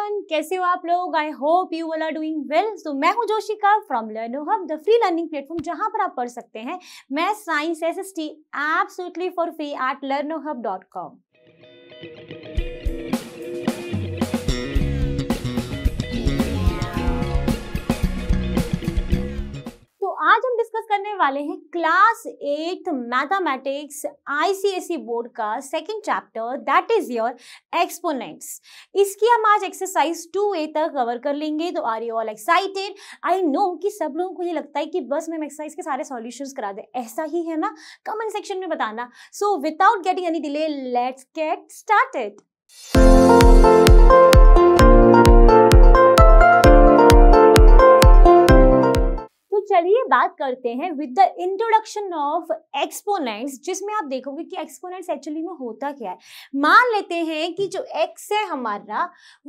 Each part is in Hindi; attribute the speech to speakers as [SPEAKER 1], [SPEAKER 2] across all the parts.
[SPEAKER 1] एवरीवन कैसे हो आप लोग I hope you all are doing well तो मैं हूं Joshika from Learno Hub the free learning platform जहां पर आप पढ़ सकते हैं math science S S T absolutely for free at Learno Hub dot com तो आज हम डिस्कस करने वाले हैं class eight mathematics ICSE board का second chapter that is your exponents इसकी हम आज एक्सरसाइज टू ए तक कवर कर लेंगे तो are you all excited I know कि सब लोगों को ये लगता है कि बस मैम एक्सरसाइज के सारे सॉल्यूशंस करा दे ऐसा ही है ना कमेंट सेक्शन में बताना so without getting any delay let's get started चलिए बात करते हैं with the introduction of exponents जिसमें आप देखोगे कि एक्सपोनेंट्स एक्चुअली में होता क्या है मान लेते हैं कि जो एक्स है हमारा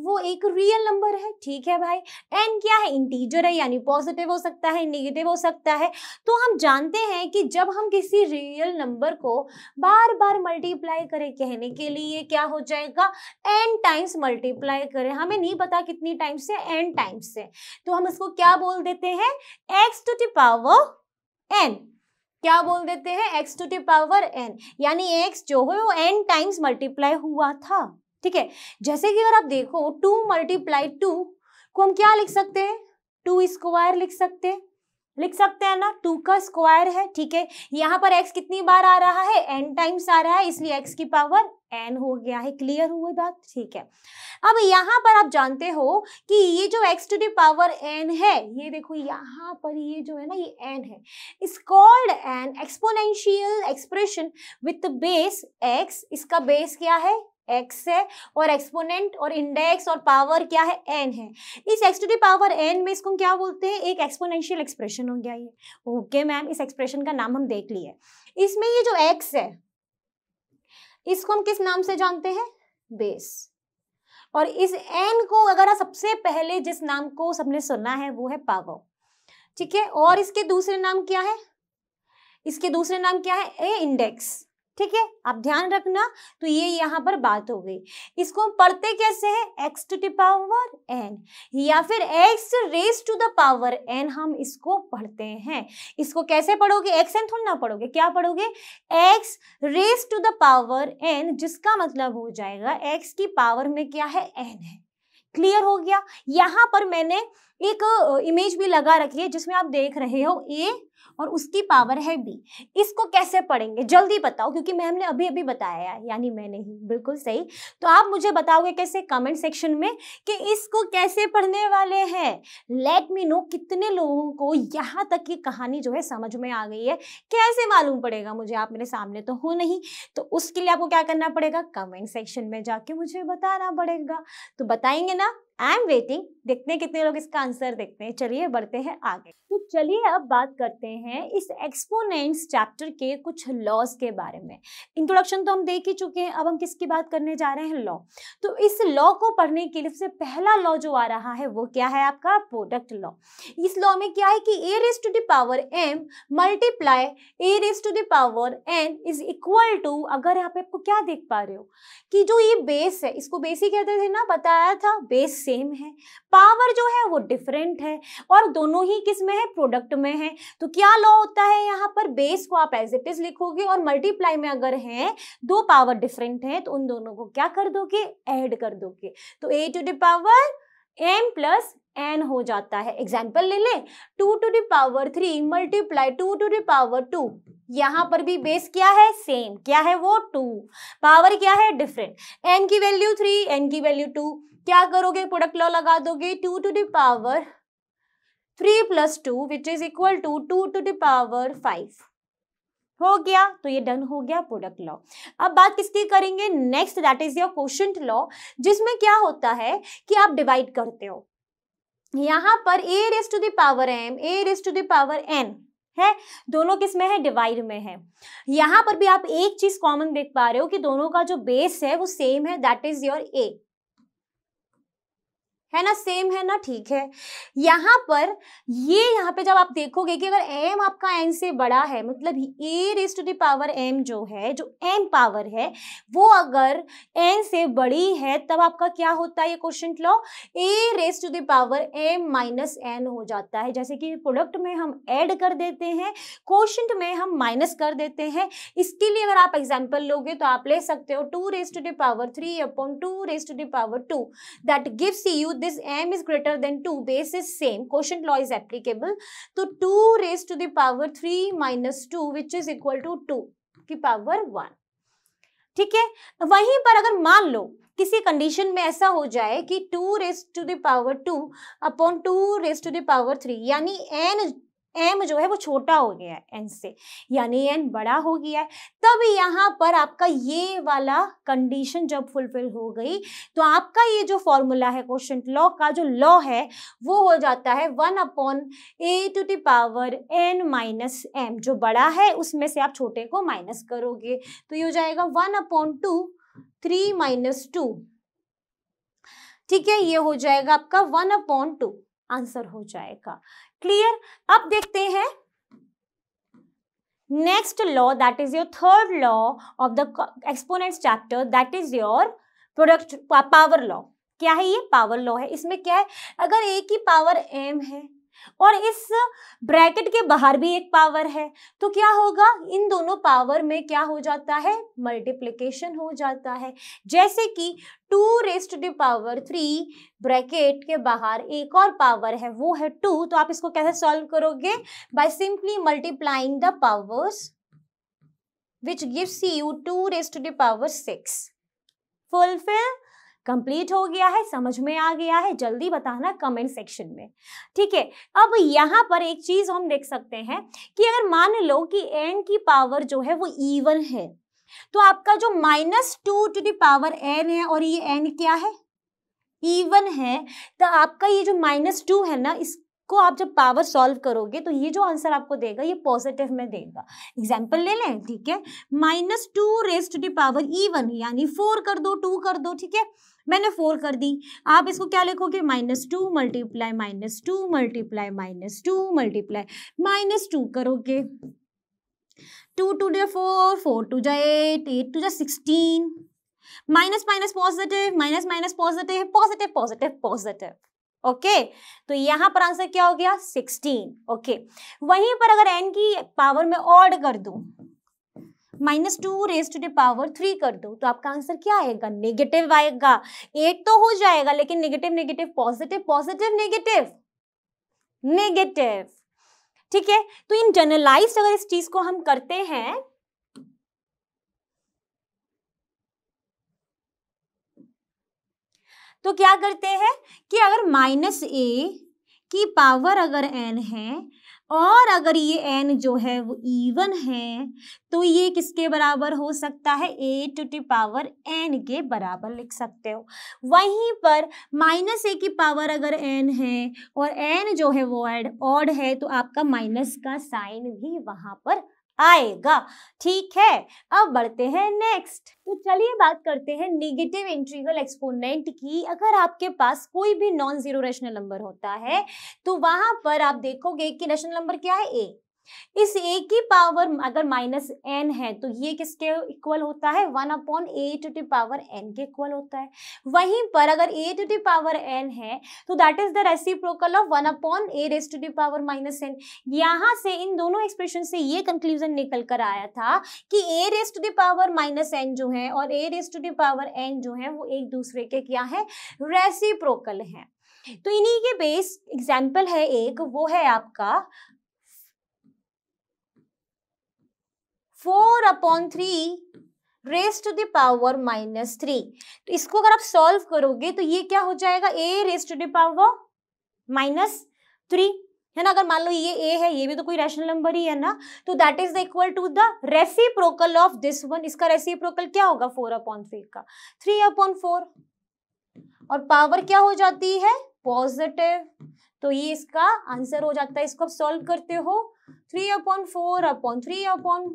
[SPEAKER 1] वो एक रियल नंबर है ठीक है भाई एन क्या है इंटीजर है यानी पॉजिटिव हो सकता है नेगेटिव हो सकता है तो हम जानते हैं कि जब हम किसी रियल नंबर को बार बार मल्टीप्लाई करें कहने के लिए क्या हो जाएगा एन टाइम्स मल्टीप्लाई करें हमें नहीं पता कितनी टाइम्स है एन टाइम्स से तो हम इसको क्या बोल देते हैं x to the power n क्या बोल देते हैं x to the power n यानी एक्स जो है वो एन टाइम्स मल्टीप्लाई हुआ था ठीक है जैसे कि अगर आप देखो टू मल्टीप्लाई टू को हम क्या लिख सकते हैं टू स्क्वायर लिख सकते हैं लिख सकते हैं ना टू का स्क्वायर है ठीक है यहाँ पर एक्स कितनी बार आ रहा है एन टाइम्स आ रहा है इसलिए एक्स की पावर एन हो गया है क्लियर हुई बात ठीक है अब यहाँ पर आप जानते हो कि ये जो x to the power n है ये देखो यहाँ पर ये जो है ना ये एन है is called an exponential expression with base x इसका बेस क्या है एक्स है और एक्सपोनेंट और इंडेक्स और पावर क्या है एन है is x to the power n में इसको क्या बोलते हैं एक एक्सपोनेंशियल एक्सप्रेशन हो गया ये ओके मैम इस एक्सप्रेशन का नाम हम देख लिए इसमें ये जो एक्स है इसको हम किस नाम से जानते हैं बेस और इस एन को अगर सबसे पहले जिस नाम को सबने सुना है वो है पावर ठीक है और इसके दूसरे नाम क्या है इसके दूसरे नाम क्या है ए इंडेक्स ठीक है आप ध्यान रखना तो ये यहाँ पर बात हो गई इसको हम पढ़ते कैसे हैं एक्स टू दावर एन या फिर x raise to the power n हम इसको पढ़ते हैं इसको कैसे पढ़ोगे एक्स एन थोड़ा ना पढ़ोगे क्या पढ़ोगे x raise to the power n जिसका मतलब हो जाएगा एक्स की पावर में क्या है एन है क्लियर हो गया यहाँ पर मैंने एक इमेज भी लगा रखी है जिसमें आप देख रहे हो ए और उसकी पावर है बी इसको कैसे पढ़ेंगे जल्दी बताओ क्योंकि मैम ने अभी अभी बताया यानी मैं नहीं बिल्कुल सही तो आप मुझे बताओगे कैसे कमेंट सेक्शन में कि इसको कैसे पढ़ने वाले हैं लेट मी नो कितने लोगों को यहाँ तक की कहानी जो है समझ में आ गई है कैसे मालूम पड़ेगा मुझे आप मेरे सामने तो हो नहीं तो उसके लिए आपको क्या करना पड़ेगा कमेंट सेक्शन में जाके मुझे बताना पड़ेगा तो बताएंगे ना आई एम वेटिंग देखते हैं कितने लोग इसका आंसर देखते हैं चलिए बढ़ते हैं आगे तो चलिए अब बात करते हैं इस एक्सपोनेंट्स चैप्टर के कुछ लॉज के बारे में इंट्रोडक्शन तो हम देख ही चुके हैं अब हम किसकी बात करने जा रहे हैं लॉ तो इस लॉ को पढ़ने के लिए सबसे पहला लॉ जो आ रहा है वो क्या है आपका प्रोडक्ट लॉ इस लॉ में क्या है कि a raise to the power m multiply a raise to the power n is equal to अगर यहाँ पे आपको क्या देख पा रहे हो कि जो ये बेस है इसको बेस ही कहते थे ना बताया था बेस सेम है पावर जो है वो डिफरेंट है और दोनों ही किस में है प्रोडक्ट में है तो क्या लॉ होता है यहाँ पर बेस को आप एज इट इज लिखोगे और मल्टीप्लाई में अगर है दो पावर डिफरेंट है तो उन दोनों को क्या कर दोगे ऐड कर दोगे तो a to the power m plus n हो जाता है एग्जाम्पल ले लें two to the power three multiply two to the power two यहाँ पर भी बेस क्या है सेम क्या है वो टू पावर क्या है डिफरेंट एन की वैल्यू थ्री एन की वैल्यू टू क्या करोगे प्रोडक्ट लॉ लगा दोगे two to the power three plus two which is equal to two to the power five हो गया तो ये डन हो गया प्रोडक्ट लॉ अब बात किसकी करेंगे next that is your quotient law जिसमें क्या होता है कि आप डिवाइड करते हो यहाँ पर a raise to the power m a raise to the power n है दोनों किस में है डिवाइड में है यहाँ पर भी आप एक चीज कॉमन देख पा रहे हो कि दोनों का जो बेस है वो सेम है दैट इज योर ए है ना सेम है ना ठीक है यहाँ पर ये यहाँ पे जब आप देखोगे कि अगर एम आपका एन से बड़ा है मतलब a raise to the power m जो है जो एम पावर है वो अगर एन से बड़ी है तब आपका क्या होता है ये quotient law a raise to the power m minus n हो जाता है जैसे कि प्रोडक्ट में हम ऐड कर देते हैं क्वेश्चन में हम माइनस कर देते हैं इसके लिए अगर आप एग्जाम्पल लोगे तो आप ले सकते हो two raise to the power three upon two raise to the power two that gives you this m is greater than two base is same quotient law is applicable तो two raise to the power three minus two which is equal to two की पावर वन ठीक है वहीं पर अगर मान लो किसी कंडीशन में ऐसा हो जाए कि two raise to the power two upon two raise to the power three यानी एन एम जो है वो छोटा हो गया है एन से यानी एन बड़ा हो गया है तब यहाँ पर आपका ये वाला कंडीशन जब फुलफिल हो गई तो आपका ये जो फॉर्मूला है क्वेश्चन लॉ का जो लॉ है वो हो जाता है one upon a to the power n minus m जो बड़ा है उसमें से आप छोटे को माइनस करोगे तो ये हो जाएगा one upon two three minus two ठीक है ये हो जाएगा आपका वन अपॉन टू आंसर हो जाएगा क्लियर अब देखते हैं next law that is your third law of the exponents chapter that is your product power law क्या है ये पावर लॉ है इसमें क्या है अगर ए की पावर एम है और इस ब्रैकेट के बाहर भी एक पावर है तो क्या होगा इन दोनों पावर में क्या हो जाता है मल्टीप्लिकेशन हो जाता है जैसे कि two raised the power three bracket के बाहर एक और पावर है वो है टू तो आप इसको कैसे सॉल्व करोगे by simply multiplying the powers which gives you two raised the power six fulfil complete हो गया है समझ में आ गया है जल्दी बताना कमेंट सेक्शन में ठीक है अब यहाँ पर एक चीज हम देख सकते हैं कि अगर मान लो कि एन की पावर जो है वो इवन है तो आपका जो minus two to the power n है और ये एन क्या है इवन है तो आपका ये जो माइनस टू है ना इस को आप जब पावर सॉल्व करोगे तो ये जो आंसर आपको देगा ये पॉजिटिव में देगा एग्जाम्पल ले लें ठीक है minus two raise to the power even यानी फोर कर दो टू कर दो ठीक है मैंने फोर कर दी आप इसको क्या लिखोगे minus two multiply minus two multiply minus two multiply minus two करोगे टू टू डे फोर फोर टू जा एट एट टू जा sixteen minus minus positive minus minus positive positive positive positive okay okay, तो यहां पर आंसर क्या हो गया सिक्सटीन ओके okay. वहीं पर अगर एन की पावर में ऑड कर दूं minus two raise to the power three कर दो तो आपका आंसर क्या आएगा नेगेटिव आएगा एट तो हो जाएगा लेकिन negative negative positive positive negative negative ठीक है तो इन जनरलाइज अगर इस चीज को हम करते हैं तो क्या करते हैं कि अगर माइनस ए की पावर अगर एन है और अगर ये एन जो है वो इवन है तो ये किसके बराबर हो सकता है a to the power n के बराबर लिख सकते हो वहीं पर माइनस ए की पावर अगर एन है और एन जो है वो एड ऑड है तो आपका माइनस का साइन भी वहाँ पर आएगा ठीक है अब बढ़ते हैं नेक्स्ट तो चलिए बात करते हैं निगेटिव इंट्रीगल एक्सपोनेंट की अगर आपके पास कोई भी नॉन जीरो रेशनल नंबर होता है तो वहां पर आप देखोगे कि रेशनल नंबर क्या है ए इस ए की पावर अगर माइनस एन है तो ये किसके इक्वल होता है one upon a to the power n के इक्वल होता है वहीं पर अगर a to the power n है तो that is the reciprocal of one upon a raise to the power minus n यहाँ से इन दोनों एक्सप्रेशन से ये कंक्लूजन निकल कर आया था कि a raise to the power minus n जो है और a raise to the power n जो है वो एक दूसरे के क्या है रेसिप्रोकल है तो इन्हीं के बेस एग्जाम्पल है एक वो है आपका four upon three raise to the power minus three तो इसको अगर आप सॉल्व करोगे तो ये क्या हो जाएगा a raise to the power minus three है ना अगर मान लो ये ए है ये भी तो कोई रैशनल नंबर ही है ना तो that is the equal to the reciprocal of this one इसका प्रोकल क्या होगा फोर अपॉन थ्री का थ्री अपॉन फोर और पावर क्या हो जाती है पॉजिटिव तो ये इसका आंसर हो जाता है इसको आप सॉल्व करते हो three upon four upon three upon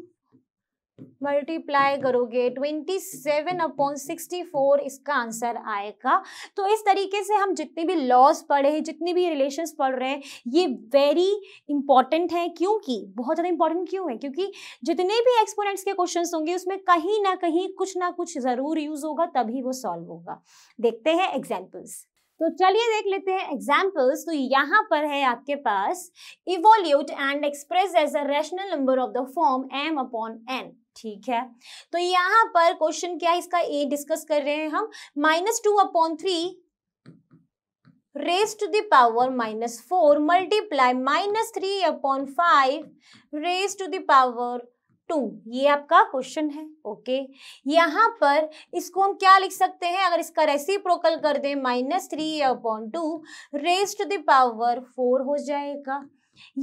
[SPEAKER 1] multiply करोगे 27 सेवन अपॉन सिक्सटी इसका आंसर आएगा तो इस तरीके से हम जितने भी लॉज पढ़े हैं जितने भी रिलेशंस पढ़ रहे हैं ये वेरी इंपॉर्टेंट है क्योंकि बहुत ज़्यादा इंपॉर्टेंट क्यों है क्योंकि जितने भी एक्सपोनेंट्स के क्वेश्चंस होंगे उसमें कहीं ना कहीं कुछ ना कुछ ज़रूर यूज़ होगा तभी वो सॉल्व होगा देखते हैं एग्जाम्पल्स तो चलिए देख लेते हैं एग्जाम्पल्स तो यहाँ पर है आपके पास evaluate and express as a rational number of the form m upon n ठीक है तो यहां पर क्वेश्चन क्या है इसका ए डिस्कस कर रहे हैं हम minus two upon three raise to the power minus four multiply minus three upon five raise to the power two ये आपका क्वेश्चन है ओके यहाँ पर इसको हम क्या लिख सकते हैं अगर इसका रेसी प्रोकल कर दें minus three upon two raise to the power four हो जाएगा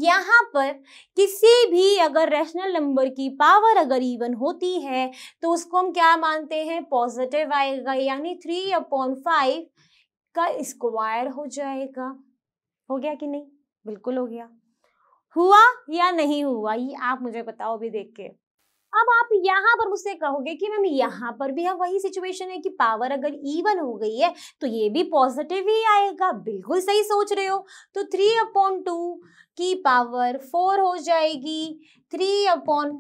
[SPEAKER 1] यहाँ पर किसी भी अगर रैशनल नंबर की पावर अगर इवन होती है तो उसको हम क्या मानते हैं पॉजिटिव आएगा यानी थ्री अपॉन फाइव का स्क्वायर हो जाएगा हो गया कि नहीं बिल्कुल हो गया हुआ या नहीं हुआ ये आप मुझे बताओ अभी देख के अब आप यहाँ पर मुझसे कहोगे कि मैम यहाँ पर भी हम हाँ वही सिचुएशन है कि पावर अगर इवन हो गई है तो ये भी पॉजिटिव ही आएगा बिल्कुल सही सोच रहे हो तो थ्री अपॉन टू की पावर फोर हो जाएगी थ्री अपॉन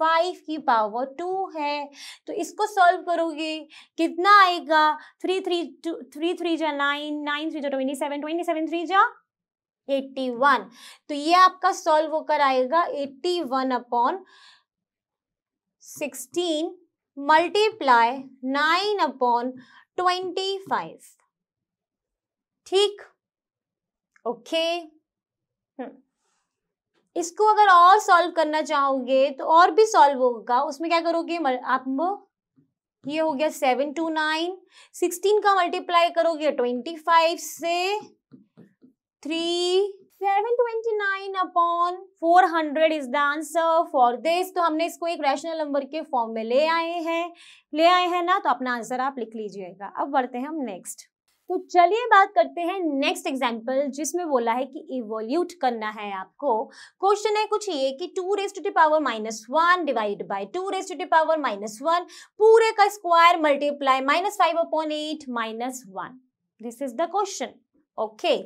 [SPEAKER 1] फाइव की पावर टू है तो इसको सॉल्व करोगे कितना आएगा three three two three three जा नाइन नाइन थ्री जो twenty seven twenty seven three जा एट्टी वन तो ये आपका सॉल्व होकर आएगा eighty one upon sixteen multiply nine upon twenty five ठीक ओके hmm. इसको अगर और सॉल्व करना चाहोगे तो और भी सॉल्व होगा उसमें क्या करोगे आप ये हो गया सेवन टू नाइन सिक्सटीन का मल्टीप्लाई करोगे ट्वेंटी फाइव से three 729 upon 400 is the answer for this तो हमने इसको एक रैशनल नंबर के फॉर्म में ले आए हैं ले आए हैं ना तो अपना आंसर आप लिख लीजिएगा अब बढ़ते हैं हम नेक्स्ट तो चलिए बात करते हैं नेक्स्ट एग्जाम्पल जिसमें बोला है कि इवोल्यूट करना है आपको क्वेश्चन है कुछ ये कि two raise to power minus one divide by two raise to power minus one पूरे का square multiply minus five upon eight minus one this is the question okay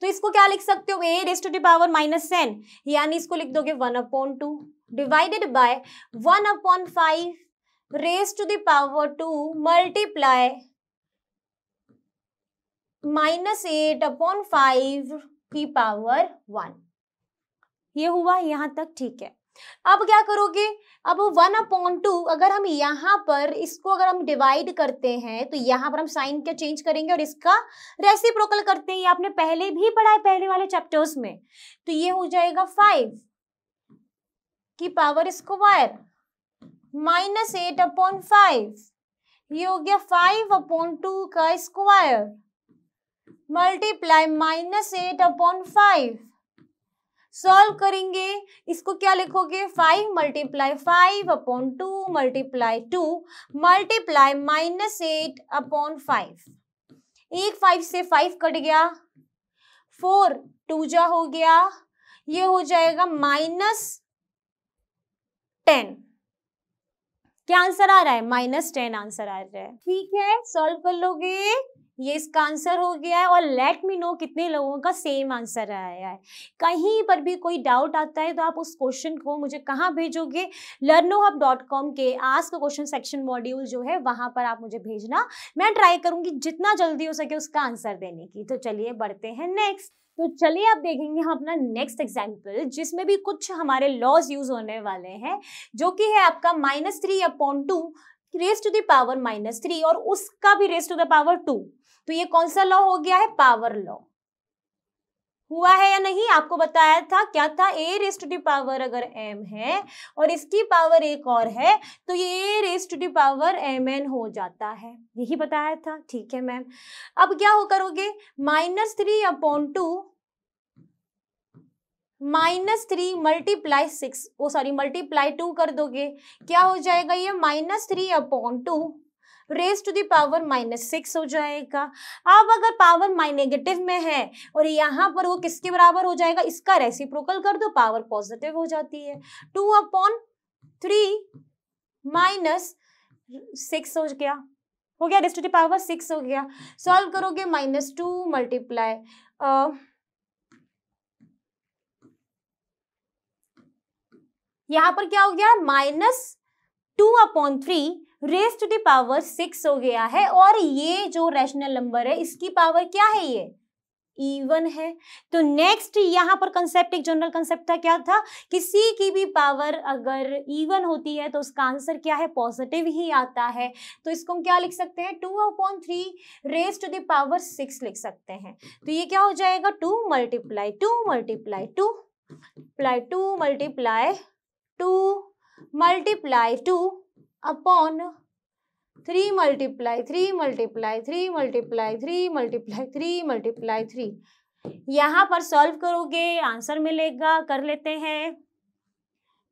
[SPEAKER 1] तो इसको क्या लिख सकते हो a raise to the power minus ten यानी इसको लिख दोगे one upon two divided by one upon five raise to the power two multiply minus eight upon five की पावर वन ये हुआ यहां तक ठीक है अब क्या करोगे अब वन अपॉन टू अगर हम यहाँ पर इसको अगर हम डिवाइड करते हैं तो यहाँ पर हम साइन क्या चेंज करेंगे और इसका रेसिप्रोकल करते हैं ये आपने पहले भी पढ़ा है पहले वाले चैप्टर्स में तो ये हो जाएगा फाइव की power square minus eight upon five ये हो गया फाइव अपॉन टू का square multiply minus eight upon five solve करेंगे इसको क्या लिखोगे five multiply five upon two multiply two multiply minus eight upon five एक फाइव से फाइव कट गया फोर टू जा हो गया ये हो जाएगा माइनस टेन क्या आंसर आ रहा है माइनस टेन आंसर आ रहा है ठीक है सॉल्व कर लोगे ये इसका आंसर हो गया है और लेट मी नो कितने लोगों का सेम आंसर आया है कहीं पर भी कोई डाउट आता है तो आप उस क्वेश्चन को मुझे कहाँ भेजोगे लर्नो हब डॉट कॉम के आस्क क्वेश्चन सेक्शन मॉड्यूल जो है वहाँ पर आप मुझे भेजना मैं ट्राई करूँगी जितना जल्दी हो सके उसका आंसर देने की तो चलिए बढ़ते हैं नेक्स्ट तो चलिए आप देखेंगे हम अपना नेक्स्ट एग्जाम्पल जिसमें भी कुछ हमारे लॉज यूज होने वाले हैं जो कि है आपका minus three upon two raise to the power minus three और उसका भी raise to the power two तो ये कौन सा लॉ हो गया है पावर लॉ हुआ है या नहीं आपको बताया था क्या था ए रेस्ट डी पावर अगर एम है और इसकी पावर एक और है तो ये a raised the power m n हो जाता है यही बताया था ठीक है मैम अब क्या हो करोगे minus three upon two minus three multiply six oh sorry multiply two कर दोगे क्या हो जाएगा ये minus three upon two raise to the power minus six हो जाएगा अब अगर पावर माइन नेगेटिव में है और यहाँ पर वो किसके बराबर हो जाएगा इसका रेसिप्रोकल कर दो पावर पॉजिटिव हो जाती है two upon three minus six हो गया हो गया रेस टू दावर सिक्स हो गया सॉल्व करोगे माइनस टू मल्टीप्लाई यहाँ पर क्या हो गया minus two upon three raise to the power six हो गया है और ये जो रैशनल नंबर है इसकी पावर क्या है ये इवन है तो नेक्स्ट यहाँ पर कंसेप्ट एक जनरल कंसेप्ट था क्या था किसी की भी पावर अगर इवन होती है तो उसका आंसर क्या है पॉजिटिव ही आता है तो इसको हम क्या लिख सकते हैं two upon three raise to the power power six लिख सकते हैं तो ये क्या हो जाएगा two multiply two multiply two ply two multiply two multiply two upon three multiply three multiply three multiply three multiply three multiply three यहाँ पर सॉल्व करोगे आंसर मिलेगा कर लेते हैं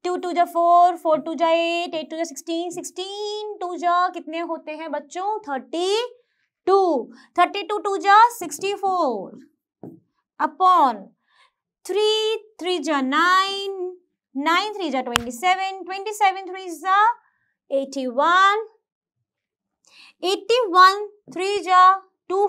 [SPEAKER 1] टू टू जा फोर फोर टू जा एट एट टू जा सिक्सटीन सिक्सटीन टू जा कितने होते हैं बच्चों thirty two thirty two two जा sixty four upon three three जा नाइन नाइन थ्री जा twenty seven twenty seven three जा जा टू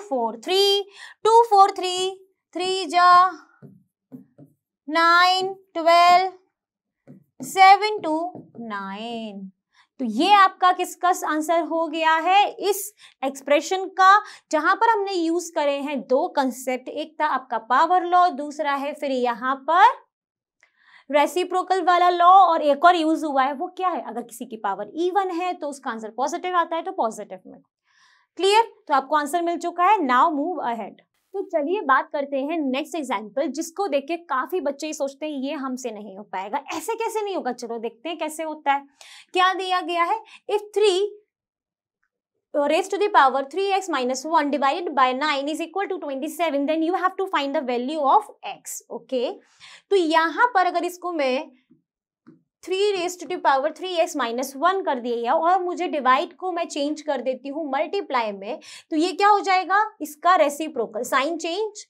[SPEAKER 1] तो ये आपका किसका आंसर हो गया है इस एक्सप्रेशन का जहां पर हमने यूज करे हैं दो कंसेप्ट एक था आपका पावर लॉ दूसरा है फिर यहां पर रेसिप्रोकल वाला लॉ और एक और यूज हुआ है वो क्या है अगर किसी की पावर इवन है तो उसका आंसर पॉजिटिव आता है तो पॉजिटिव में क्लियर तो आपको आंसर मिल चुका है नाउ मूव अहेड तो चलिए बात करते हैं नेक्स्ट एग्जाम्पल जिसको देख के काफी बच्चे ही सोचते हैं ये हमसे नहीं हो पाएगा ऐसे कैसे नहीं होगा चलो देखते हैं कैसे होता है क्या दिया गया है if three two uh, raised power three x minus one divided by nine is equal to twenty seven then you have to find the value of x okay तो यहाँ पर अगर इसको मैं three raise to the power three x minus one कर दिया और मुझे डिवाइड को मैं चेंज कर देती हूँ मल्टीप्लाई में तो ये क्या हो जाएगा इसका reciprocal sign change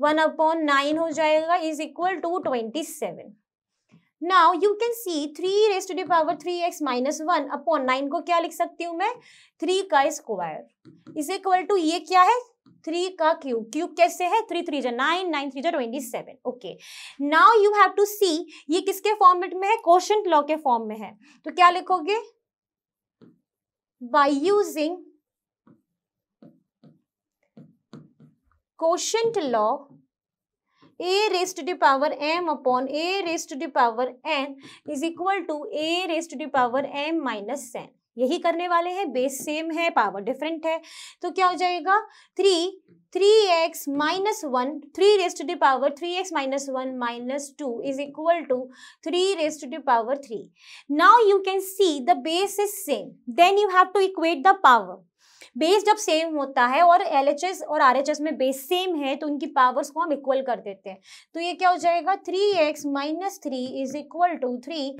[SPEAKER 1] one upon nine हो जाएगा is equal to twenty seven now you can see three raise to the power three x minus one upon nine को क्या लिख सकती हूँ मैं थ्री का स्क्वायर इज इक्वल टू ये क्या है थ्री का क्यूब क्यूब कैसे है थ्री थ्री जो नाइन नाइन थ्री जो twenty seven okay now you have to see ये किसके फॉर्मेट में है क्वेश्चन लॉ के फॉर्म में है तो क्या लिखोगे by using question law a raised to the power m upon a raised to the power n is equal to a raised to the power m minus n यही करने वाले हैं बेस सेम है पावर डिफरेंट है तो क्या हो जाएगा three three x minus one three raised to the power three x minus one minus two is equal to three raised to the power three now you can see the base is same then you have to equate the power base जब सेम होता है और एल और आर में बेस सेम है तो उनकी पावर्स को हम इक्वल कर देते हैं तो ये क्या हो जाएगा three x minus three is equal to three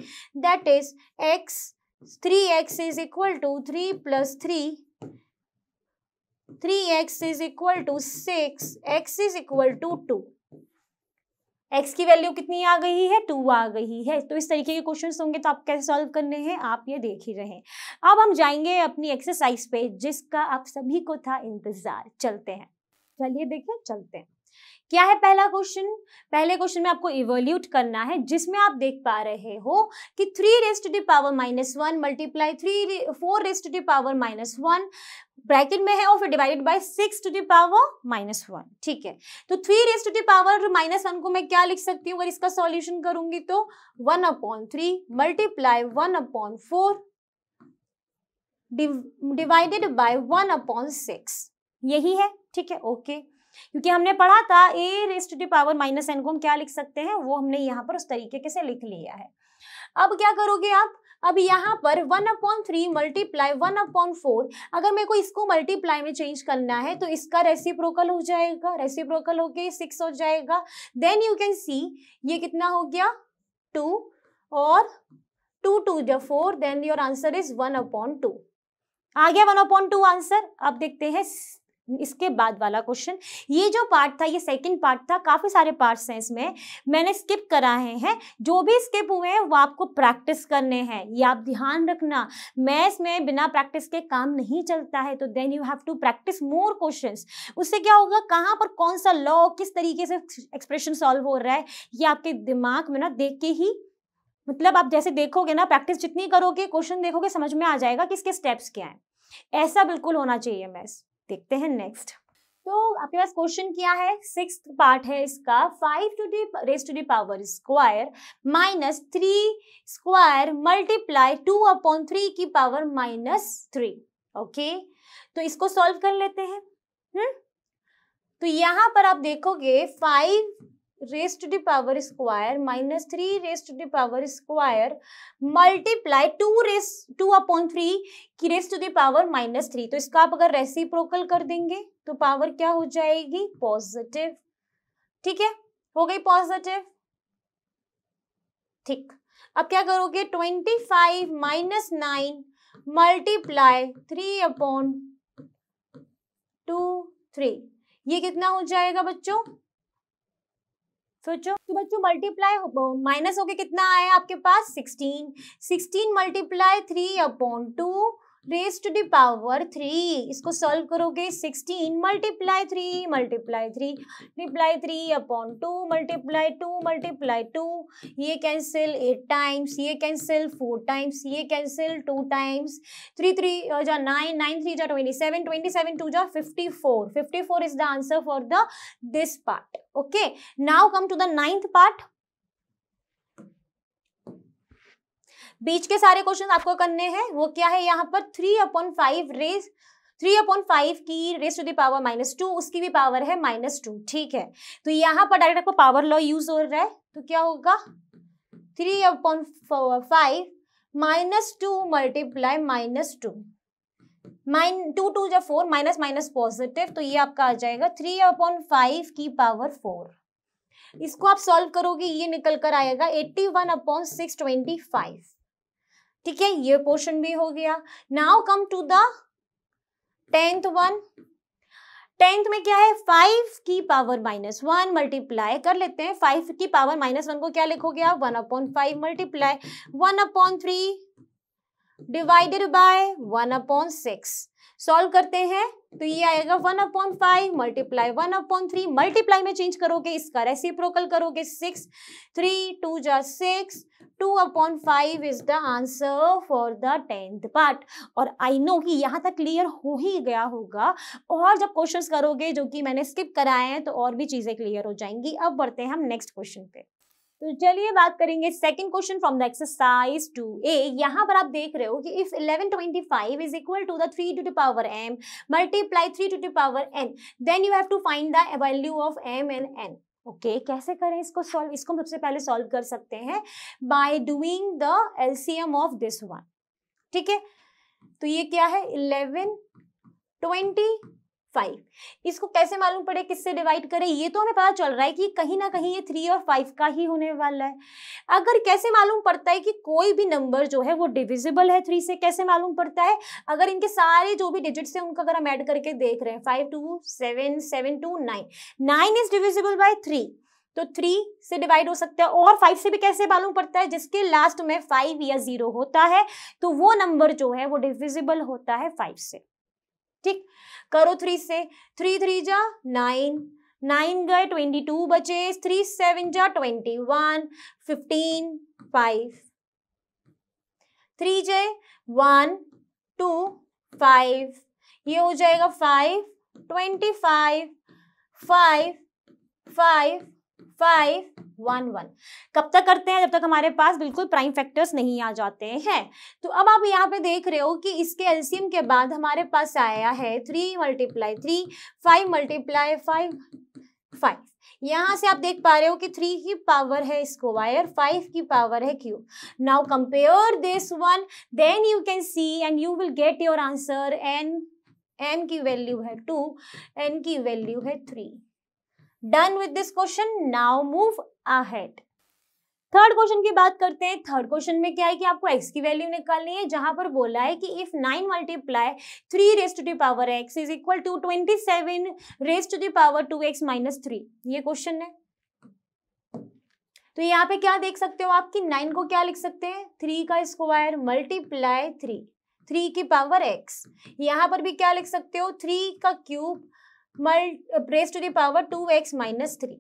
[SPEAKER 1] that is x three x is equal to three plus three three x is equal to six x is equal to two x की वैल्यू कितनी आ गई है टू आ गई है तो इस तरीके के क्वेश्चन होंगे तो आप कैसे सॉल्व करने हैं आप ये देख ही रहे अब हम जाएंगे अपनी एक्सरसाइज पे जिसका आप सभी को था इंतजार चलते हैं चलिए देखिए चलते हैं क्या है पहला क्वेश्चन पहले क्वेश्चन में आपको इवोल्यूट करना है जिसमें आप देख पा रहे हो कि three raised the power minus one multiply three four raised the power minus one bracket में है और फिर divided by six to the power minus one ठीक है तो three raise to the power minus one को मैं क्या लिख सकती हूँ अगर इसका सॉल्यूशन करूंगी तो one upon three multiply one upon four divided by one upon six यही है ठीक है ओके क्योंकि हमने पढ़ा था a raise to the power minus n को हम क्या लिख सकते हैं वो हमने यहाँ पर उस तरीके से लिख लिया है अब क्या करोगे आप अब यहाँ पर one upon three multiply one upon four अगर मेरे को इसको मल्टीप्लाई में चेंज करना है तो इसका रेसिप्रोकल हो जाएगा रेसिप्रोकल होके सिक्स हो जाएगा देन यू कैन सी ये कितना हो गया टू और two two the four then your answer is one upon two आ गया वन अपॉन टू आंसर अब देखते हैं इसके बाद वाला क्वेश्चन ये जो पार्ट था ये सेकंड पार्ट था काफ़ी सारे पार्ट्स हैं इसमें मैंने स्किप कराए हैं जो भी स्किप हुए हैं वो आपको प्रैक्टिस करने हैं ये आप ध्यान रखना मैथ्स में बिना प्रैक्टिस के काम नहीं चलता है तो then you have to practice more question उससे क्या होगा कहाँ पर कौन सा लॉ किस तरीके से एक्सप्रेशन सॉल्व हो रहा है ये आपके दिमाग में ना देख के ही मतलब आप जैसे देखोगे ना प्रैक्टिस जितनी करोगे क्वेश्चन देखोगे समझ में आ जाएगा कि इसके स्टेप्स क्या हैं ऐसा बिल्कुल होना चाहिए मैथ्स देखते हैं नेक्स्ट तो आपके पास क्वेश्चन क्या है सिक्स पार्ट है इसका five two the raise to the power square minus three square multiply two upon three की पावर माइनस थ्री ओके तो इसको सॉल्व कर लेते हैं हुँ? हम्म? तो यहां पर आप देखोगे five raise to the power square minus 3 raised to the power square multiply to raised 2 upon की raise to the power minus तो इसका आप अगर रेसिप्रोकल कर देंगे तो पावर क्या हो जाएगी पॉजिटिव ठीक है हो गई पॉजिटिव ठीक अब क्या करोगे twenty five minus nine multiply three upon two three ये कितना हो जाएगा बच्चों सोचो तो बच्चों मल्टीप्लाई माइनस होके कितना आया आपके पास sixteen sixteen multiply three upon two raise to power three इसको सॉल्व करोगे sixteen multiply three multiply three multiply three upon two multiply two multiply two ये कैंसिल एट टाइम्स ये कैंसिल फोर टाइम्स ये cancel two times three three जा नाइन नाइन थ्री जा twenty seven twenty seven two जा fifty four fifty four is the answer for the this part okay now come to the ninth part बीच के सारे क्वेश्चन आपको करने हैं वो क्या है यहाँ पर three upon five raise three upon five की raise to the power minus two उसकी भी पावर है माइनस टू ठीक है तो यहाँ पर डायरेक्ट आपको पावर लॉ यूज हो रहा है तो क्या होगा three upon five minus two multiply minus two minus two two जब फोर माइनस माइनस पॉजिटिव तो ये आपका आ जाएगा थ्री अपॉन फाइव की पावर फोर इसको आप सॉल्व करोगे ये निकल कर आएगा eighty one upon six twenty five ठीक है ये पोर्शन भी हो गया now come to the tenth one tenth में क्या है फाइव की पावर माइनस वन मल्टीप्लाई कर लेते हैं फाइव की पावर माइनस वन को क्या लिखोगे आप one upon five multiply one upon three divided by one upon six solve करते हैं तो ये आएगा one upon five multiply one upon three multiply में चेंज करोगे इसका रेसिप्रोकल करोगे सिक्स थ्री टू जा six two upon five is the answer for the tenth part और आई नो कि यहाँ तक क्लियर हो ही गया होगा और जब क्वेश्चंस करोगे जो कि मैंने स्किप कराए हैं तो और भी चीज़ें क्लियर हो जाएंगी अब बढ़ते हैं हम नेक्स्ट क्वेश्चन पे तो चलिए बात करेंगे second question from the exercise two A यहाँ पर आप देख रहे हो कि if 1125 is equal to the 3 to the power m multiply 3 to the power n then you have to find the value of M and N okay okay, कैसे करें इसको सॉल्व इसको हम सबसे पहले सॉल्व कर सकते हैं by doing the LCM of this one ठीक है तो ये क्या है इलेवन ट्वेंटी फाइव इसको कैसे मालूम पड़े किससे डिवाइड करें ये तो हमें पता चल रहा है कि कहीं ना कहीं ये थ्री और फाइव का ही होने वाला है अगर कैसे मालूम पड़ता है कि कोई भी नंबर जो है वो डिविजिबल है थ्री से कैसे मालूम पड़ता है अगर इनके सारे जो भी डिजिट्स हैं उनका अगर हम ऐड करके देख रहे हैं five two seven seven two nine nine is divisible by three तो थ्री से डिवाइड हो सकता है और फाइव से भी कैसे मालूम पड़ता है जिसके लास्ट में फाइव या जीरो होता है तो वो नंबर जो है वो डिविजिबल होता है फाइव से ठीक करो थ्री से थ्री थ्री जा नाइन नाइन गए ट्वेंटी टू बचे थ्री सेवन जा twenty one fifteen five three जाए वन टू फाइव ये हो जाएगा five twenty five five five five one one कब तक करते हैं जब तक हमारे पास बिल्कुल प्राइम फैक्टर्स नहीं आ जाते हैं तो अब आप यहाँ पे देख रहे हो कि इसके एल्सियम के बाद हमारे पास आया है three multiply three five multiply five five यहाँ से आप देख पा रहे हो कि थ्री की पावर है इसको वायर फाइव की पावर है क्यू now compare this one then you can see and you will get your answer N N की वैल्यू है टू एन की वैल्यू है three done with this question now move ahead third question की बात करते हैं थर्ड क्वेश्चन में क्या है कि आपको x की वैल्यू निकालनी है जहां पर बोला है कि if nine multiply three raise to the power X is equal to twenty seven raise to the power two X minus three ये क्वेश्चन है तो यहाँ पे क्या देख सकते हो आपकी नाइन को क्या लिख सकते हैं थ्री का स्क्वायर मल्टीप्लाई थ्री थ्री की पावर एक्स यहाँ पर भी क्या लिख सकते हो थ्री का cube raise to the power two X minus three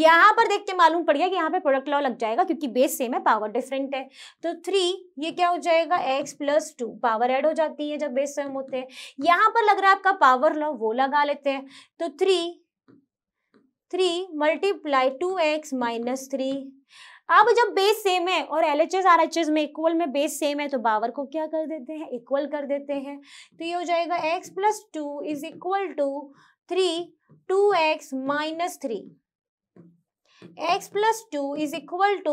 [SPEAKER 1] यहां पर देख के मालूम पड़ गया कि यहाँ पे प्रोडक्ट लॉ लग जाएगा क्योंकि बेस सेम है पावर डिफरेंट है तो थ्री ये क्या हो जाएगा X plus two power add हो जाती है जब बेस सेम होते हैं यहाँ पर लग रहा है आपका पावर लॉ वो लगा लेते हैं तो three three multiply two X minus three अब जब बेस सेम है और L H S R H S में इक्वल में बेस सेम है तो बावर को क्या कर देते हैं इक्वल कर देते हैं तो ये हो जाएगा X plus two is equal to three two X minus three x plus two is equal to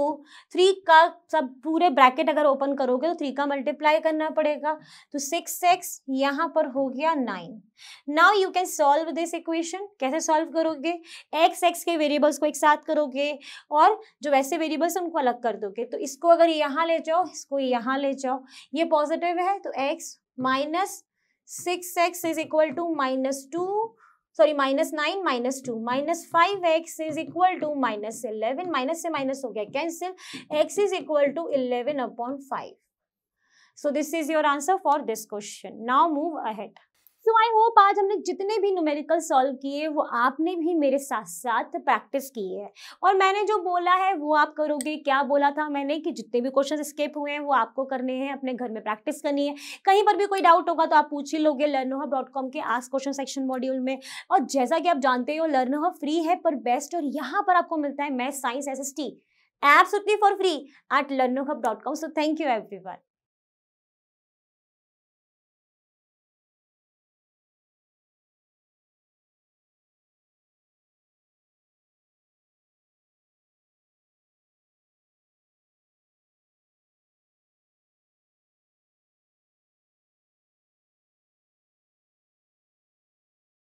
[SPEAKER 1] three का सब पूरे ब्रैकेट अगर ओपन करोगे तो थ्री का मल्टीप्लाई करना पड़ेगा तो सिक्स एक्स यहाँ पर हो गया nine now you can solve this equation कैसे सॉल्व करोगे x x के वेरिएबल्स को एक साथ करोगे और जो वैसे वेरिएबल्स उनको अलग कर दोगे तो इसको अगर यहाँ ले जाओ इसको यहाँ ले जाओ ये पॉजिटिव है तो x minus six x is equal to minus two sorry minus nine minus two minus five X is equal to minus eleven minus से माइनस हो गया cancel X is equal to eleven upon five so this is your answer for this question now move ahead so I hope आज हमने जितने भी न्यूमेरिकल सॉल्व किए वो आपने भी मेरे साथ साथ प्रैक्टिस की है और मैंने जो बोला है वो आप करोगे क्या बोला था मैंने कि जितने भी क्वेश्चन स्केप हुए हैं वो आपको करने हैं अपने घर में प्रैक्टिस करनी है कहीं पर भी कोई डाउट होगा तो आप पूछ ही लोगे लर्न हब डॉट कॉम के आज क्वेश्चन सेक्शन मॉड्यूल में और जैसा कि आप जानते हो लर्न हब फ्री है पर बेस्ट और यहाँ पर आपको मिलता है math science S S T apps for absolutely for dot com so thank you every one